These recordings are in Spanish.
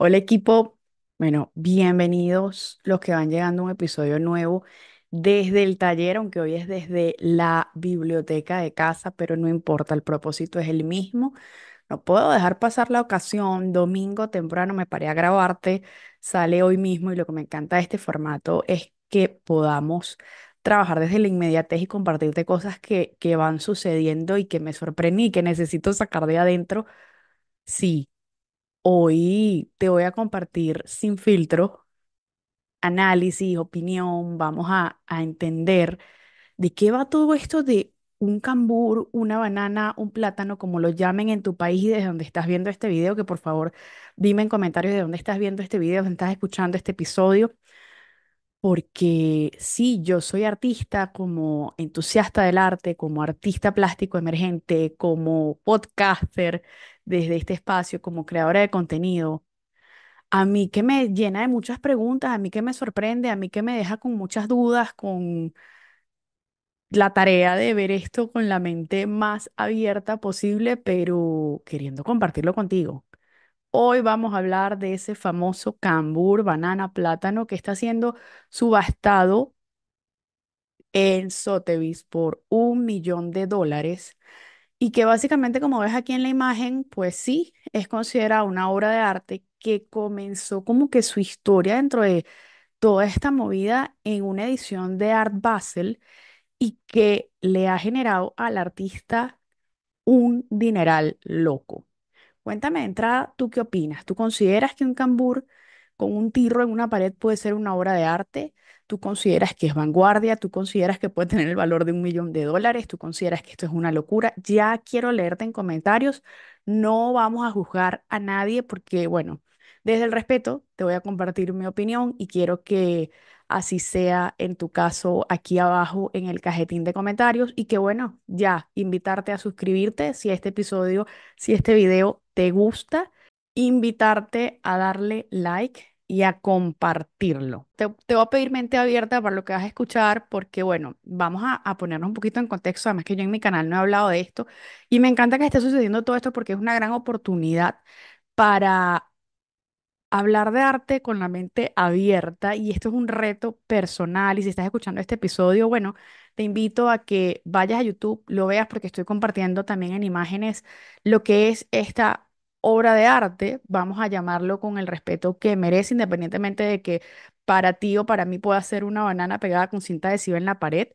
Hola equipo, bueno, bienvenidos los que van llegando a un episodio nuevo desde el taller, aunque hoy es desde la biblioteca de casa, pero no importa, el propósito es el mismo. No puedo dejar pasar la ocasión, domingo temprano me paré a grabarte, sale hoy mismo y lo que me encanta de este formato es que podamos trabajar desde la inmediatez y compartirte cosas que, que van sucediendo y que me sorprendí y que necesito sacar de adentro. Sí, Hoy te voy a compartir sin filtro análisis, opinión, vamos a, entender de qué va todo esto de un cambur, una banana, un plátano, como lo llamen en tu país y desde donde estás viendo este video, que por favor dime en comentarios de dónde estás viendo este video, dónde estás escuchando este episodio, porque sí, yo soy artista como entusiasta del arte, como artista plástico emergente, como podcaster desde este espacio, como creadora de contenido. A mí que me llena de muchas preguntas, a mí que me sorprende, a mí que me deja con muchas dudas, con la tarea de ver esto con la mente más abierta posible, pero queriendo compartirlo contigo. Hoy vamos a hablar de ese famoso cambur, banana, plátano, que está siendo subastado en Sotheby's por un millón de dólares y que básicamente, como ves aquí en la imagen, pues sí, es considerada una obra de arte que comenzó como que su historia dentro de toda esta movida en una edición de Art Basel y que le ha generado al artista un dineral loco. Cuéntame de entrada, ¿tú qué opinas? ¿Tú consideras que un cambur con un tirro en una pared puede ser una obra de arte? ¿Tú consideras que es vanguardia? ¿Tú consideras que puede tener el valor de un millón de dólares? ¿Tú consideras que esto es una locura? Ya quiero leerte en comentarios. No vamos a juzgar a nadie porque, bueno, desde el respeto te voy a compartir mi opinión y quiero que así sea en tu caso aquí abajo en el cajetín de comentarios y que bueno, ya invitarte a suscribirte si este episodio, si este video te gusta, invitarte a darle like y a compartirlo. Te, voy a pedir mente abierta para lo que vas a escuchar, porque bueno, vamos a, a, ponernos un poquito en contexto, además que yo en mi canal no he hablado de esto, y me encanta que esté sucediendo todo esto porque es una gran oportunidad para hablar de arte con la mente abierta y esto es un reto personal y si estás escuchando este episodio, bueno, te invito a que vayas a YouTube, lo veas porque estoy compartiendo también en imágenes lo que es esta obra de arte, vamos a llamarlo con el respeto que merece, independientemente de que para ti o para mí pueda ser una banana pegada con cinta adhesiva en la pared.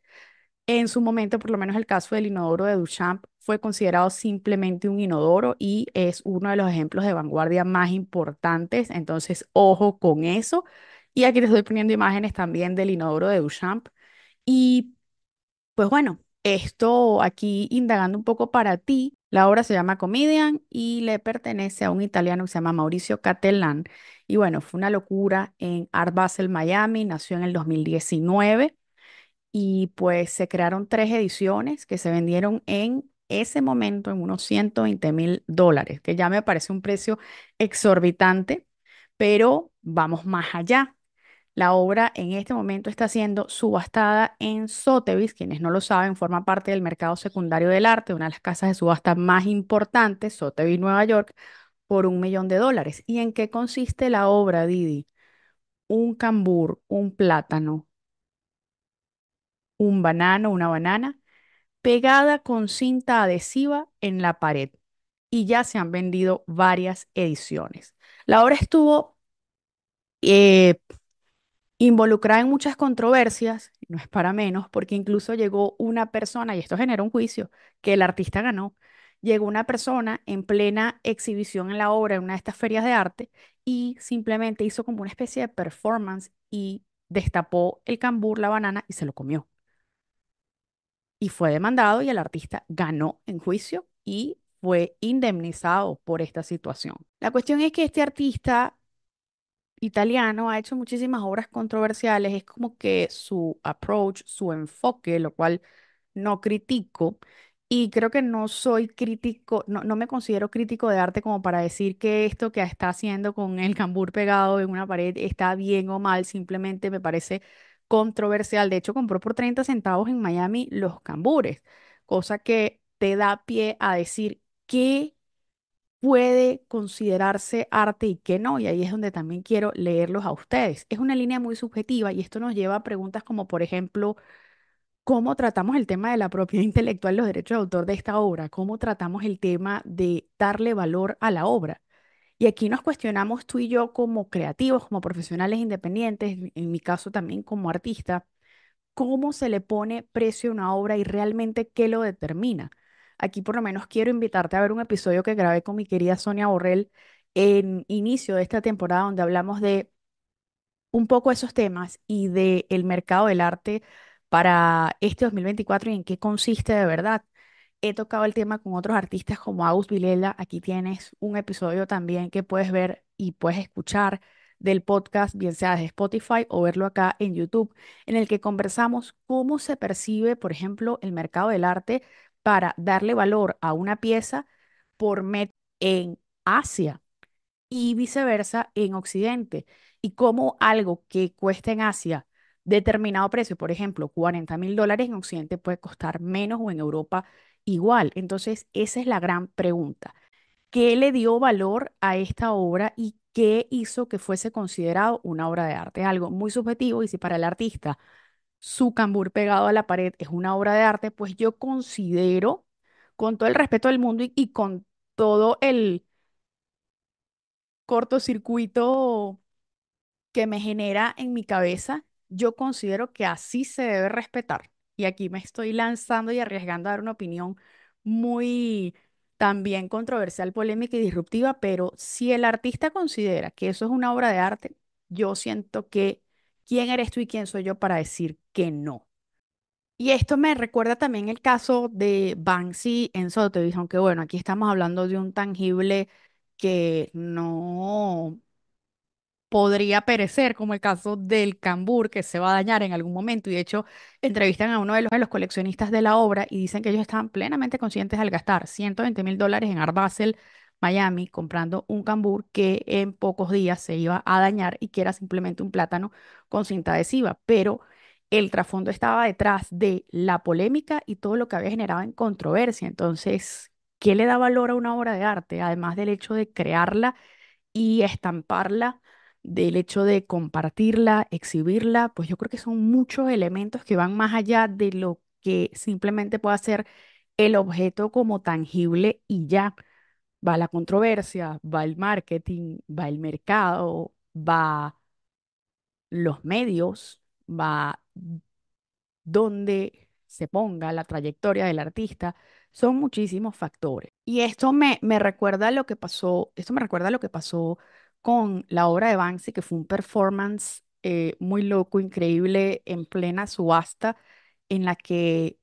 En su momento, por lo menos el caso del inodoro de Duchamp, fue considerado simplemente un inodoro y es uno de los ejemplos de vanguardia más importantes, entonces ojo con eso. Y aquí te estoy poniendo imágenes también del inodoro de Duchamp. Y pues bueno, esto aquí indagando un poco para ti, la obra se llama Comedian y le pertenece a un italiano que se llama Mauricio Catellán. Y bueno, fue una locura en Art Basel, Miami, nació en el 2019 y pues se crearon tres ediciones que se vendieron en ese momento en unos 120 mil dólares, que ya me parece un precio exorbitante, pero vamos más allá. La obra en este momento está siendo subastada en Sotheby's, quienes no lo saben, forma parte del mercado secundario del arte, una de las casas de subasta más importantes, Sotheby's Nueva York, por un millón de dólares. ¿Y en qué consiste la obra, Didi? Un cambur, un plátano, un banano, una banana pegada con cinta adhesiva en la pared y ya se han vendido varias ediciones. La obra estuvo eh, involucrada en muchas controversias, no es para menos, porque incluso llegó una persona, y esto generó un juicio, que el artista ganó, llegó una persona en plena exhibición en la obra, en una de estas ferias de arte, y simplemente hizo como una especie de performance y destapó el cambur, la banana, y se lo comió y fue demandado y el artista ganó en juicio y fue indemnizado por esta situación. La cuestión es que este artista italiano ha hecho muchísimas obras controversiales, es como que su approach, su enfoque, lo cual no critico, y creo que no soy crítico, no, no, me considero crítico de arte como para decir que esto que está haciendo con el cambur pegado en una pared está bien o mal, simplemente me parece controversial. De hecho, compró por 30 centavos en Miami los cambures, cosa que te da pie a decir qué puede considerarse arte y qué no. Y ahí es donde también quiero leerlos a ustedes. Es una línea muy subjetiva y esto nos lleva a preguntas como, por ejemplo, ¿Cómo tratamos el tema de la propiedad intelectual, los derechos de autor de esta obra? ¿Cómo tratamos el tema de darle valor a la obra? Y aquí nos cuestionamos tú y yo como creativos, como profesionales independientes, en mi caso también como artista, cómo se le pone precio a una obra y realmente qué lo determina. Aquí por lo menos quiero invitarte a ver un episodio que grabé con mi querida Sonia Borrell en inicio de esta temporada donde hablamos de un poco esos temas y del el mercado del arte para este 2024 y en qué consiste de verdad, he tocado el tema con otros artistas como August Vilela. Aquí tienes un episodio también que puedes ver y puedes escuchar del podcast, bien sea de Spotify o verlo acá en YouTube, en el que conversamos cómo se percibe, por ejemplo, el mercado del arte para darle valor a una pieza por met en Asia y viceversa en Occidente, y cómo algo que cuesta en Asia determinado precio, por ejemplo, 40 mil dólares en Occidente puede costar menos o en Europa igual. Entonces, esa es la gran pregunta. ¿Qué le dio valor a esta obra y qué hizo que fuese considerado una obra de arte? Algo muy subjetivo y si para el artista su cambur pegado a la pared es una obra de arte, pues yo considero, con todo el respeto del mundo y, con todo el cortocircuito que me genera en mi cabeza, yo considero que así se debe respetar y aquí me estoy lanzando y arriesgando a dar una opinión muy también controversial, polémica y disruptiva, pero si el artista considera que eso es una obra de arte, yo siento que quién eres tú y quién soy yo para decir que no. Y esto me recuerda también el caso de Banksy en Sotheby's, aunque bueno, aquí estamos hablando de un tangible que no podría perecer, como el caso del cambur, que se va a dañar en algún momento. Y de hecho, entrevistan a uno de los, coleccionistas de la obra y dicen que ellos estaban plenamente conscientes al gastar 120 mil dólares en Art Miami, comprando un cambur que en pocos días se iba a dañar y que era simplemente un plátano con cinta adhesiva. Pero el trasfondo estaba detrás de la polémica y todo lo que había generado en controversia. Entonces, ¿qué le da valor a una obra de arte? Además del hecho de crearla y estamparla del hecho de compartirla, exhibirla, pues yo creo que son muchos elementos que van más allá de lo que simplemente puede ser el objeto como tangible y ya. Va la controversia, va el marketing, va el mercado, va los medios, va donde se ponga la trayectoria del artista, son muchísimos factores. Y esto me, me recuerda lo que pasó, esto me recuerda lo que pasó con la obra de Banksy, que fue un performance eh, muy loco, increíble, en plena subasta, en la que,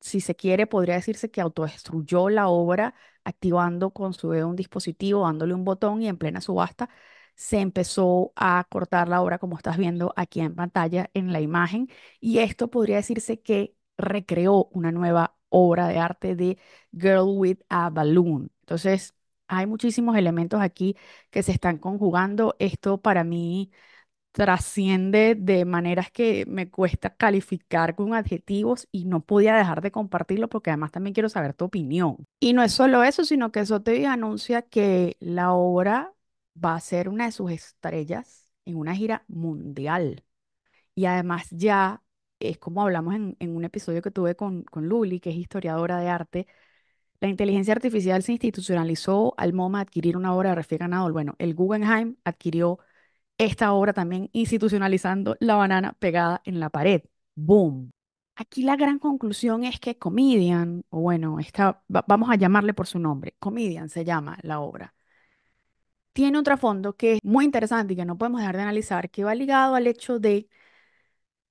si se quiere, podría decirse que autodestruyó la obra activando con su dedo un dispositivo, dándole un botón y en plena subasta se empezó a cortar la obra, como estás viendo aquí en pantalla, en la imagen. Y esto podría decirse que recreó una nueva obra de arte de Girl with a Balloon. Entonces, hay muchísimos elementos aquí que se están conjugando. Esto para mí trasciende de maneras que me cuesta calificar con adjetivos y no podía dejar de compartirlo porque además también quiero saber tu opinión. Y no es solo eso, sino que Sotheby's anuncia que la obra va a ser una de sus estrellas en una gira mundial. Y además ya es como hablamos en, un episodio que tuve con, con Luli, que es historiadora de arte, la inteligencia artificial se institucionalizó al MoMA adquirir una obra de Rafael Ganador. Bueno, el Guggenheim adquirió esta obra también institucionalizando la banana pegada en la pared. ¡Boom! Aquí la gran conclusión es que Comedian, o bueno, esta, vamos a llamarle por su nombre, Comedian se llama la obra, tiene otro fondo que es muy interesante y que no podemos dejar de analizar, que va ligado al hecho de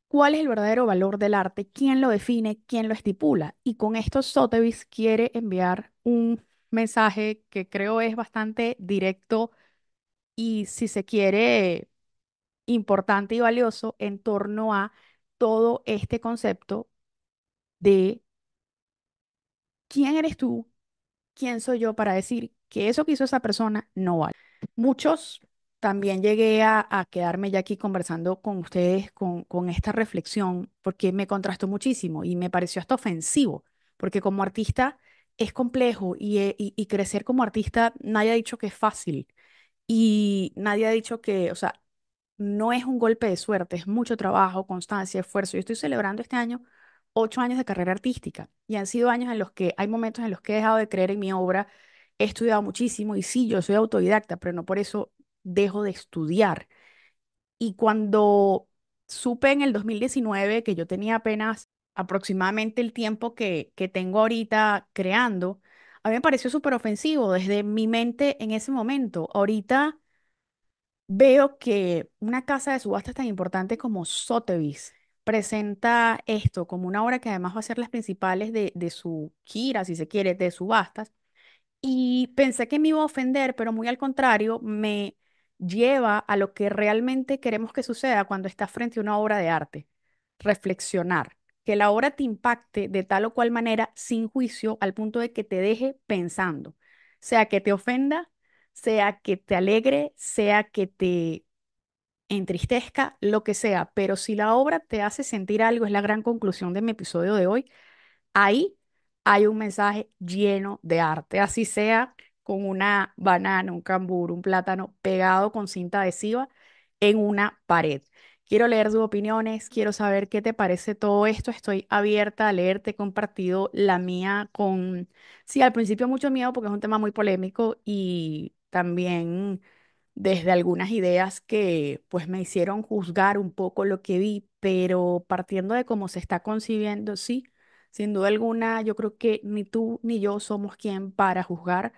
¿Cuál es el verdadero valor del arte? ¿Quién lo define? ¿Quién lo estipula? Y con esto Sotheby's quiere enviar un mensaje que creo es bastante directo y, si se quiere, importante y valioso en torno a todo este concepto de quién eres tú, quién soy yo para decir que eso que hizo esa persona no vale. Muchos también llegué a, quedarme ya aquí conversando con ustedes con, esta reflexión porque me contrastó muchísimo y me pareció hasta ofensivo, porque como artista es complejo eh, y, y crecer como artista nadie ha dicho que es fácil y nadie ha dicho que, o sea, no es un golpe de suerte, es mucho trabajo, constancia, esfuerzo. Yo estoy celebrando este año ocho años de carrera artística y han sido años en los que hay momentos en los que he dejado de creer en mi obra, he estudiado muchísimo y sí, yo soy autodidacta, pero no por eso dejo de estudiar. Y cuando supe en el 2019 que yo tenía apenas aproximadamente el tiempo que, tengo ahorita creando, a mí me pareció súper ofensivo desde mi mente en ese momento. Ahorita veo que una casa de subastas tan importante como Sotheby's presenta esto como una obra que además va a ser las principales de, de su gira, si se quiere, de subastas. Y pensé que me iba a ofender, pero muy al contrario, me lleva a lo que realmente queremos que suceda cuando estás frente a una obra de arte. Reflexionar, que la obra te impacte de tal o cual manera sin juicio al punto de que te deje pensando, sea que te ofenda, sea que te alegre, sea que te entristezca, lo que sea, pero si la obra te hace sentir algo, es la gran conclusión de mi episodio de hoy, ahí hay un mensaje lleno de arte, así sea con una banana, un cambur, un plátano pegado con cinta adhesiva en una pared. Quiero leer tus opiniones, quiero saber qué te parece todo esto. Estoy abierta a leerte, he compartido la mía con, sí, al principio mucho miedo porque es un tema muy polémico y también desde algunas ideas que pues me hicieron juzgar un poco lo que vi, pero partiendo de cómo se está concibiendo, sí, sin duda alguna, yo creo que ni tú ni yo somos quien para juzgar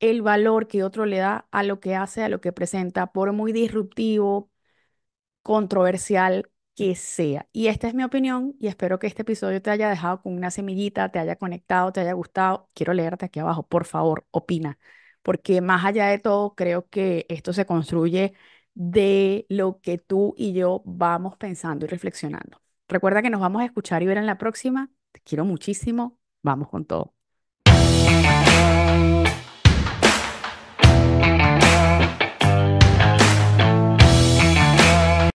el valor que otro le da a lo que hace, a lo que presenta, por muy disruptivo, controversial que sea. Y esta es mi opinión y espero que este episodio te haya dejado con una semillita, te haya conectado, te haya gustado. Quiero leerte aquí abajo, por favor, opina, porque más allá de todo, creo que esto se construye de lo que tú y yo vamos pensando y reflexionando. Recuerda que nos vamos a escuchar y ver en la próxima. Te quiero muchísimo. Vamos con todo.